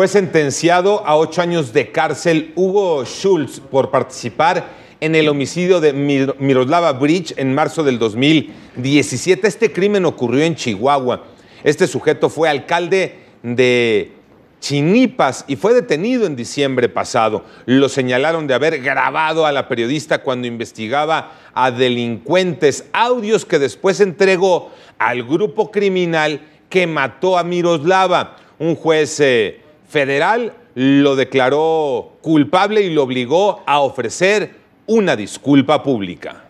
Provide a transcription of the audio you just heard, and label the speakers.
Speaker 1: Fue sentenciado a ocho años de cárcel Hugo Schulz por participar en el homicidio de Miroslava Bridge en marzo del 2017. Este crimen ocurrió en Chihuahua. Este sujeto fue alcalde de Chinipas y fue detenido en diciembre pasado. Lo señalaron de haber grabado a la periodista cuando investigaba a delincuentes, audios que después entregó al grupo criminal que mató a Miroslava. Un juez eh, federal lo declaró culpable y lo obligó a ofrecer una disculpa pública.